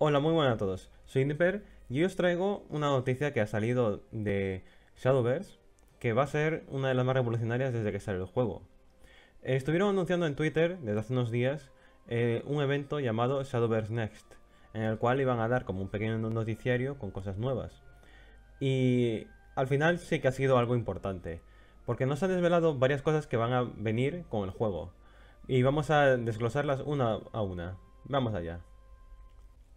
Hola, muy buenas a todos. Soy Indiper y os traigo una noticia que ha salido de Shadowverse, que va a ser una de las más revolucionarias desde que salió el juego. Eh, estuvieron anunciando en Twitter desde hace unos días eh, un evento llamado Shadowverse Next, en el cual iban a dar como un pequeño noticiario con cosas nuevas. Y al final sí que ha sido algo importante, porque nos han desvelado varias cosas que van a venir con el juego, y vamos a desglosarlas una a una. Vamos allá.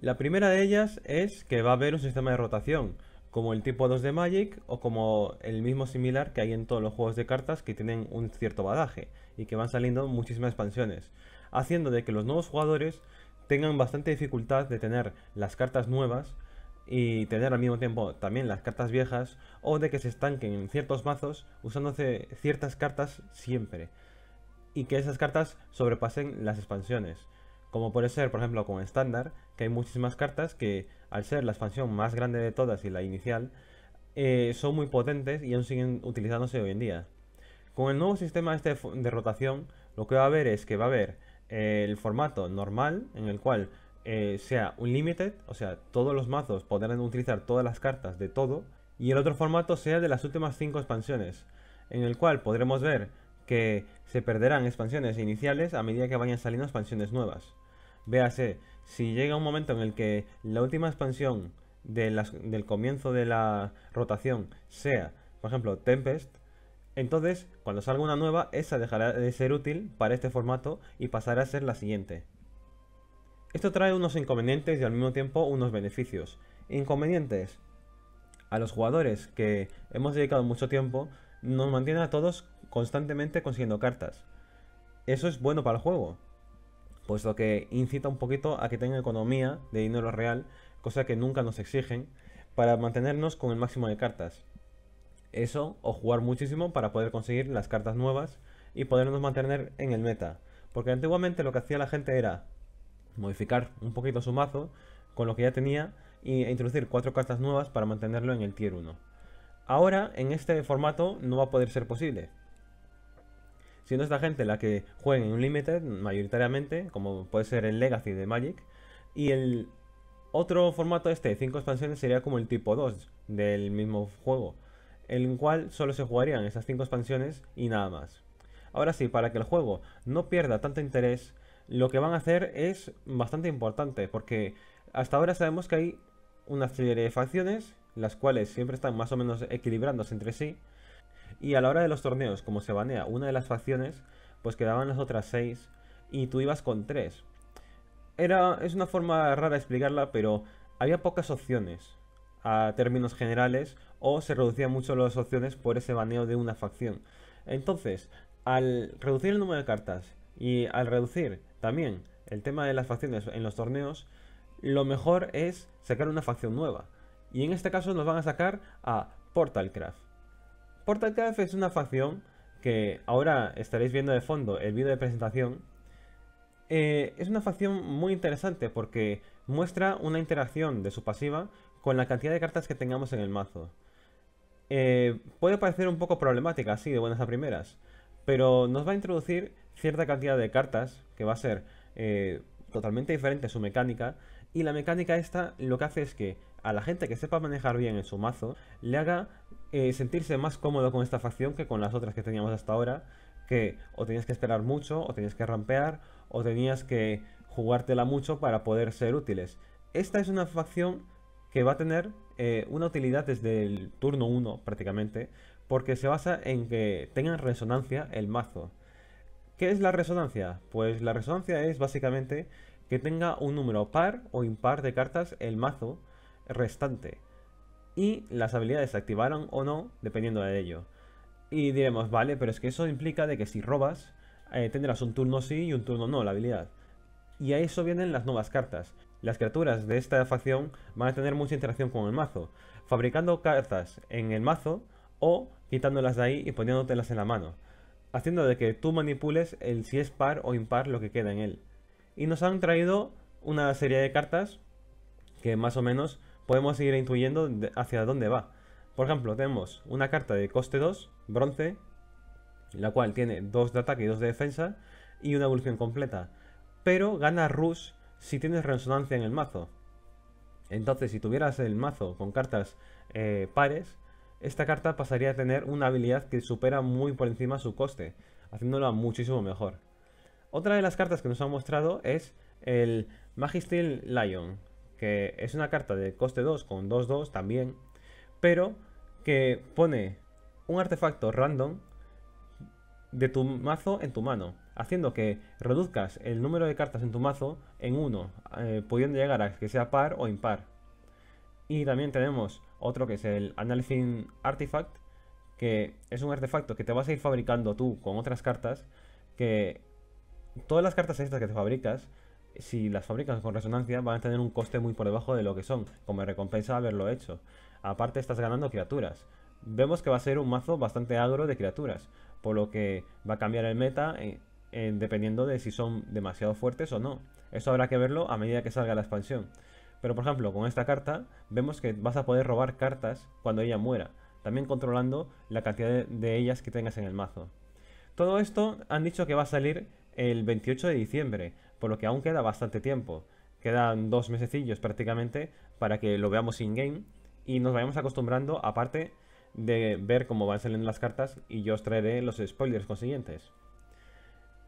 La primera de ellas es que va a haber un sistema de rotación, como el tipo 2 de Magic o como el mismo similar que hay en todos los juegos de cartas que tienen un cierto badaje y que van saliendo muchísimas expansiones, haciendo de que los nuevos jugadores tengan bastante dificultad de tener las cartas nuevas y tener al mismo tiempo también las cartas viejas o de que se estanquen en ciertos mazos usándose ciertas cartas siempre y que esas cartas sobrepasen las expansiones. Como puede ser, por ejemplo, con estándar, que hay muchísimas cartas que, al ser la expansión más grande de todas y la inicial, eh, son muy potentes y aún siguen utilizándose hoy en día. Con el nuevo sistema este de rotación, lo que va a haber es que va a haber eh, el formato normal, en el cual eh, sea un limited, o sea, todos los mazos podrán utilizar todas las cartas de todo, y el otro formato sea de las últimas 5 expansiones, en el cual podremos ver que se perderán expansiones iniciales a medida que vayan saliendo expansiones nuevas. Véase, si llega un momento en el que la última expansión del comienzo de la rotación sea, por ejemplo, Tempest, entonces cuando salga una nueva, esa dejará de ser útil para este formato y pasará a ser la siguiente. Esto trae unos inconvenientes y al mismo tiempo unos beneficios. Inconvenientes. A los jugadores que hemos dedicado mucho tiempo, nos mantienen a todos constantemente consiguiendo cartas. Eso es bueno para el juego, Puesto que incita un poquito a que tengan economía de dinero real, cosa que nunca nos exigen, para mantenernos con el máximo de cartas. Eso, o jugar muchísimo para poder conseguir las cartas nuevas y podernos mantener en el meta. Porque antiguamente lo que hacía la gente era modificar un poquito su mazo con lo que ya tenía e introducir cuatro cartas nuevas para mantenerlo en el tier 1. Ahora, en este formato, no va a poder ser posible, siendo esta gente la que juega en Unlimited mayoritariamente, como puede ser el Legacy de Magic, y el otro formato este de 5 expansiones sería como el tipo 2 del mismo juego, el cual solo se jugarían esas 5 expansiones y nada más. Ahora sí, para que el juego no pierda tanto interés, lo que van a hacer es bastante importante, porque hasta ahora sabemos que hay una serie de facciones, las cuales siempre están más o menos equilibrándose entre sí, y a la hora de los torneos, como se banea una de las facciones, pues quedaban las otras seis y tú ibas con tres. Era, es una forma rara de explicarla, pero había pocas opciones a términos generales o se reducían mucho las opciones por ese baneo de una facción. Entonces, al reducir el número de cartas y al reducir también el tema de las facciones en los torneos, lo mejor es sacar una facción nueva. Y en este caso nos van a sacar a Portalcraft. Craft es una facción que ahora estaréis viendo de fondo el vídeo de presentación. Eh, es una facción muy interesante porque muestra una interacción de su pasiva con la cantidad de cartas que tengamos en el mazo. Eh, puede parecer un poco problemática así de buenas a primeras, pero nos va a introducir cierta cantidad de cartas que va a ser eh, totalmente diferente a su mecánica y la mecánica esta lo que hace es que a la gente que sepa manejar bien en su mazo le haga eh, sentirse más cómodo con esta facción que con las otras que teníamos hasta ahora, que o tenías que esperar mucho, o tenías que rampear, o tenías que jugártela mucho para poder ser útiles. Esta es una facción que va a tener eh, una utilidad desde el turno 1 prácticamente, porque se basa en que tengan resonancia el mazo. ¿Qué es la resonancia? Pues la resonancia es básicamente que tenga un número par o impar de cartas el mazo restante. Y las habilidades se activaron o no, dependiendo de ello. Y diremos, vale, pero es que eso implica de que si robas, eh, tendrás un turno sí y un turno no, la habilidad. Y a eso vienen las nuevas cartas. Las criaturas de esta facción van a tener mucha interacción con el mazo, fabricando cartas en el mazo o quitándolas de ahí y poniéndotelas en la mano, haciendo de que tú manipules el si es par o impar lo que queda en él. Y nos han traído una serie de cartas que más o menos podemos seguir intuyendo hacia dónde va. Por ejemplo, tenemos una carta de coste 2, bronce, la cual tiene 2 de ataque y 2 de defensa, y una evolución completa. Pero gana Rush si tienes resonancia en el mazo. Entonces, si tuvieras el mazo con cartas eh, pares, esta carta pasaría a tener una habilidad que supera muy por encima su coste, haciéndola muchísimo mejor. Otra de las cartas que nos han mostrado es el Magistil Lion, que es una carta de coste 2 con 2-2 también, pero que pone un artefacto random de tu mazo en tu mano, haciendo que reduzcas el número de cartas en tu mazo en 1, eh, pudiendo llegar a que sea par o impar. Y también tenemos otro que es el Analyzing Artifact, que es un artefacto que te vas a ir fabricando tú con otras cartas, que todas las cartas estas que te fabricas si las fábricas con resonancia van a tener un coste muy por debajo de lo que son, como recompensa haberlo hecho. Aparte estás ganando criaturas. Vemos que va a ser un mazo bastante agro de criaturas, por lo que va a cambiar el meta eh, dependiendo de si son demasiado fuertes o no. Eso habrá que verlo a medida que salga la expansión. Pero por ejemplo, con esta carta vemos que vas a poder robar cartas cuando ella muera, también controlando la cantidad de, de ellas que tengas en el mazo. Todo esto han dicho que va a salir el 28 de diciembre, por lo que aún queda bastante tiempo. Quedan dos mesecillos prácticamente para que lo veamos in-game y nos vayamos acostumbrando, aparte de ver cómo van saliendo las cartas y yo os traeré los spoilers consiguientes.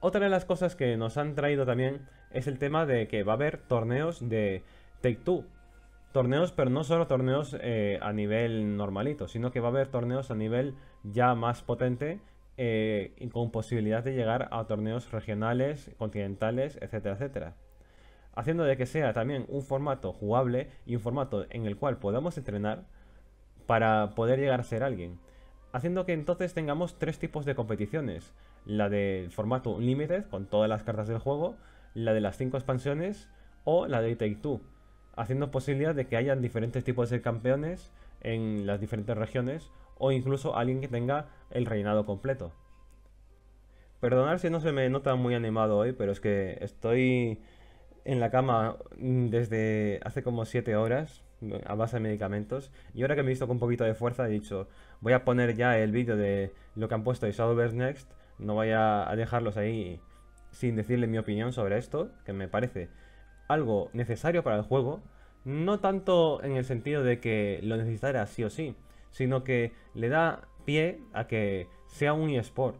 Otra de las cosas que nos han traído también es el tema de que va a haber torneos de Take-Two. Torneos, pero no solo torneos eh, a nivel normalito, sino que va a haber torneos a nivel ya más potente y eh, con posibilidad de llegar a torneos regionales, continentales, etcétera, etcétera. Haciendo de que sea también un formato jugable y un formato en el cual podamos entrenar para poder llegar a ser alguien. Haciendo que entonces tengamos tres tipos de competiciones. La del formato Unlimited, con todas las cartas del juego, la de las cinco expansiones o la de Take-Two. Haciendo posibilidad de que hayan diferentes tipos de campeones en las diferentes regiones o incluso alguien que tenga el reinado completo. Perdonar si no se me nota muy animado hoy, pero es que estoy en la cama mm, desde hace como 7 horas mm, a base de medicamentos y ahora que me he visto con un poquito de fuerza he dicho voy a poner ya el vídeo de lo que han puesto de Shadowverse Next, no vaya a dejarlos ahí sin decirle mi opinión sobre esto, que me parece algo necesario para el juego, no tanto en el sentido de que lo necesitara sí o sí, sino que le da pie a que sea un eSport,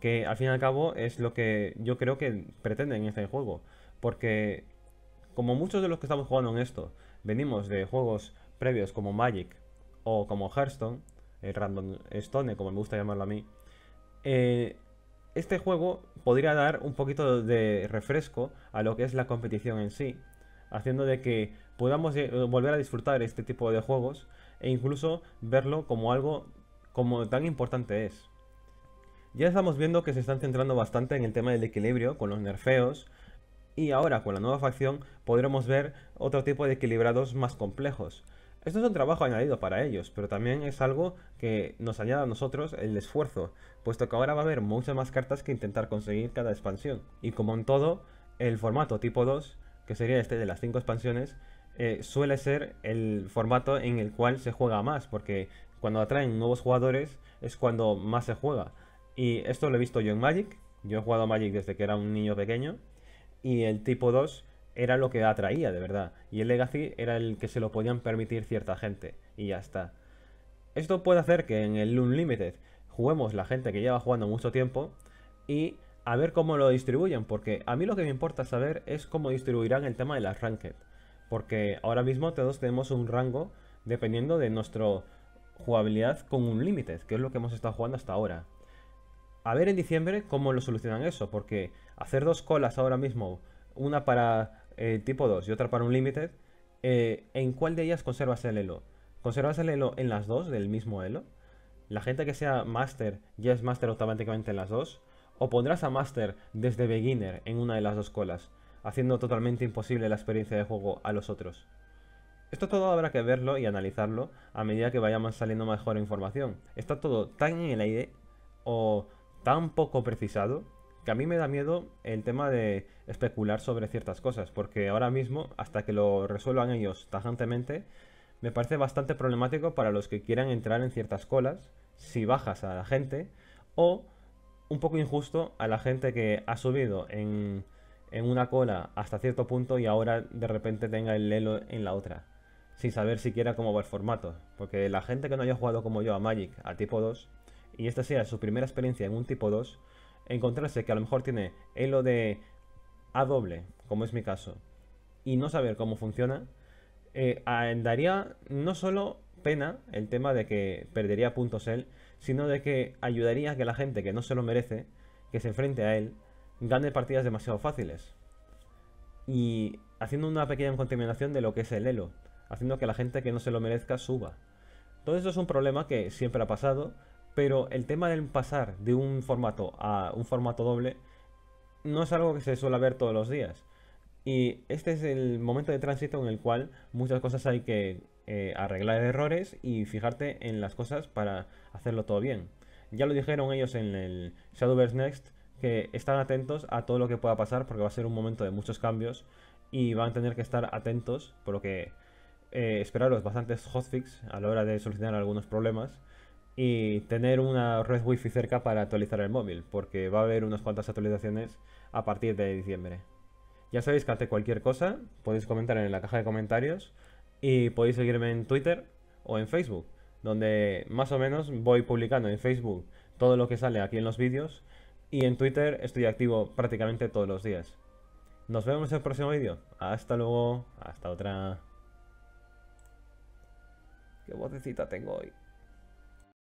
que al fin y al cabo es lo que yo creo que pretenden en este juego, porque como muchos de los que estamos jugando en esto, venimos de juegos previos como Magic o como Hearthstone, el Random Stone, como me gusta llamarlo a mí, eh, este juego podría dar un poquito de refresco a lo que es la competición en sí, haciendo de que podamos eh, volver a disfrutar este tipo de juegos e incluso verlo como algo como tan importante es. Ya estamos viendo que se están centrando bastante en el tema del equilibrio con los nerfeos y ahora con la nueva facción podremos ver otro tipo de equilibrados más complejos. Esto es un trabajo añadido para ellos, pero también es algo que nos añade a nosotros el esfuerzo, puesto que ahora va a haber muchas más cartas que intentar conseguir cada expansión. Y como en todo, el formato tipo 2, que sería este de las 5 expansiones, eh, suele ser el formato en el cual se juega más, porque cuando atraen nuevos jugadores es cuando más se juega. Y esto lo he visto yo en Magic, yo he jugado Magic desde que era un niño pequeño, y el tipo 2 era lo que atraía de verdad, y el Legacy era el que se lo podían permitir cierta gente, y ya está. Esto puede hacer que en el Limited juguemos la gente que lleva jugando mucho tiempo y a ver cómo lo distribuyen, porque a mí lo que me importa saber es cómo distribuirán el tema de las ranked. Porque ahora mismo todos tenemos un rango dependiendo de nuestra jugabilidad con un límite, que es lo que hemos estado jugando hasta ahora. A ver en diciembre cómo lo solucionan eso, porque hacer dos colas ahora mismo, una para eh, tipo 2 y otra para un límite, eh, ¿en cuál de ellas conservas el elo? ¿Conservas el elo en las dos del mismo elo? La gente que sea master ya es master automáticamente en las dos. O pondrás a master desde beginner en una de las dos colas haciendo totalmente imposible la experiencia de juego a los otros. Esto todo habrá que verlo y analizarlo a medida que vayamos saliendo mejor información. Está todo tan en el aire o tan poco precisado que a mí me da miedo el tema de especular sobre ciertas cosas, porque ahora mismo, hasta que lo resuelvan ellos tajantemente, me parece bastante problemático para los que quieran entrar en ciertas colas, si bajas a la gente, o un poco injusto a la gente que ha subido en en una cola hasta cierto punto y ahora de repente tenga el elo en la otra, sin saber siquiera cómo va el formato, porque la gente que no haya jugado como yo a Magic a tipo 2, y esta sea su primera experiencia en un tipo 2, encontrarse que a lo mejor tiene Elo de A doble, como es mi caso, y no saber cómo funciona, eh, daría no solo pena el tema de que perdería puntos él, sino de que ayudaría a que la gente que no se lo merece, que se enfrente a él, gane partidas demasiado fáciles. Y haciendo una pequeña contaminación de lo que es el elo, haciendo que la gente que no se lo merezca suba. Todo esto es un problema que siempre ha pasado, pero el tema del pasar de un formato a un formato doble no es algo que se suele ver todos los días. Y este es el momento de tránsito en el cual muchas cosas hay que eh, arreglar errores y fijarte en las cosas para hacerlo todo bien. Ya lo dijeron ellos en el Shadowverse Next, que están atentos a todo lo que pueda pasar porque va a ser un momento de muchos cambios y van a tener que estar atentos, por lo que eh, esperaros bastantes hotfix a la hora de solucionar algunos problemas y tener una red wifi cerca para actualizar el móvil, porque va a haber unas cuantas actualizaciones a partir de diciembre. Ya sabéis que hace cualquier cosa podéis comentar en la caja de comentarios y podéis seguirme en Twitter o en Facebook, donde más o menos voy publicando en Facebook todo lo que sale aquí en los vídeos y en Twitter estoy activo prácticamente todos los días. Nos vemos en el próximo vídeo. Hasta luego. Hasta otra. Qué vocecita tengo hoy.